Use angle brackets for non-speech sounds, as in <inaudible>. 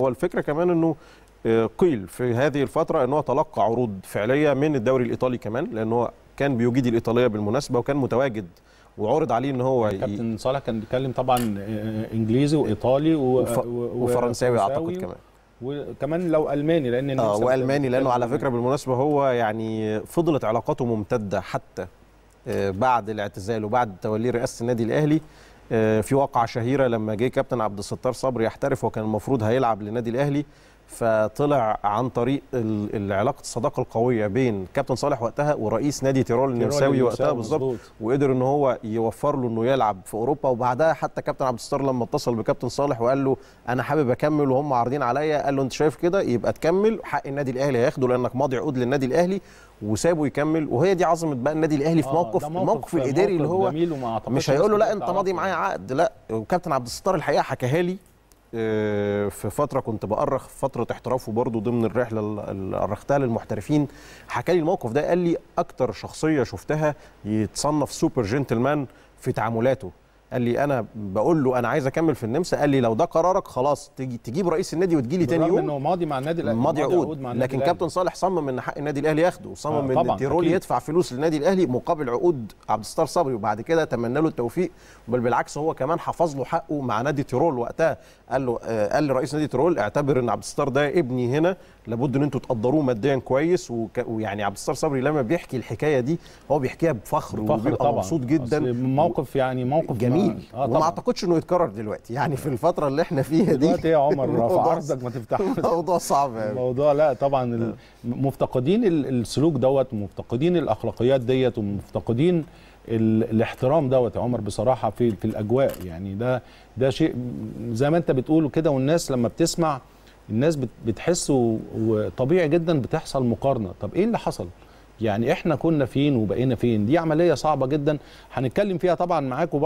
هو الفكره كمان انه آه، قيل في هذه الفتره انه هو تلقى عروض فعليه من الدوري الايطالي كمان لان هو كان بيجيد الايطاليه بالمناسبه وكان متواجد وعرض عليه ان هو يعني كابتن صالح كان بيتكلم طبعا آه، انجليزي وايطالي وف... وفرنساوي اعتقد كمان وكمان لو الماني لان اه والماني لانه على فكره بالمناسبه هو يعني فضلت علاقاته ممتده حتى آه، بعد الاعتزال وبعد توليه رئاسه النادي الاهلي آه، في واقعه شهيره لما جه كابتن عبد الستار صبري يحترف وكان المفروض هيلعب للنادي الاهلي فطلع عن طريق العلاقه الصداقه القويه بين كابتن صالح وقتها ورئيس نادي تيرول النمساوي وقتها بالظبط وقدر ان هو يوفر له انه يلعب في اوروبا وبعدها حتى كابتن عبد الستار لما اتصل بكابتن صالح وقال له انا حابب اكمل وهم عارضين عليا قال له انت شايف كده يبقى تكمل حق النادي الاهلي هياخده لانك ماضي عقود للنادي الاهلي وسابه يكمل وهي دي عظمه بقى النادي الاهلي في آه، موقف موقف, موقف الاداري اللي هو مش هيقول له لا انت ماضي معايا عقد لا وكابتن عبد الستار الحقيقه حكاها لي آه، في فتره كنت بأرخ في فتره احترافه برضو ضمن الرحله اللي ارختها للمحترفين حكى لي الموقف ده قال لي اكتر شخصيه شفتها يتصنف سوبر جنتلمان في تعاملاته قال لي انا بقول له انا عايز اكمل في النمسا قال لي لو ده قرارك خلاص تجي تجيب رئيس النادي وتجي لي تاني يوم انه ماضي مع النادي الاهلي ماضي عقود مع لكن كابتن صالح صمم ان حق النادي الاهلي ياخده وصمم آه ان تيرول يدفع فلوس للنادي الاهلي مقابل عقود عبد الستار صبري وبعد كده تمنى له التوفيق بل بالعكس هو كمان حفظ له حقه مع نادي تيرول وقتها قال له آه قال لرئيس نادي تيرول اعتبر ان عبد الستار ده ابني هنا لابد ان انتوا تقدروه ماديا كويس ويعني عبد الستار صبري لما بيحكي الحكايه دي هو بيحكيها بفخر, بفخر وبيبقى مبسوط جدا موقف يعني موقف جميل جميل آه وما اعتقدش انه يتكرر دلوقتي يعني في الفتره اللي احنا فيها دي دلوقتي يا عمر رفع عرضك ما تفتحش <laughs> موضوع صعب يعني. الموضوع لا طبعا مفتقدين السلوك دوت ومفتقدين الاخلاقيات ديت ومفتقدين الاحترام دوت يا عمر بصراحه في في الاجواء يعني ده ده شيء زي ما انت بتقول كده والناس لما بتسمع الناس بتحس وطبيعي جدا بتحصل مقارنه طب ايه اللي حصل يعني احنا كنا فين وبقينا فين دي عمليه صعبه جدا هنتكلم فيها طبعا معاكم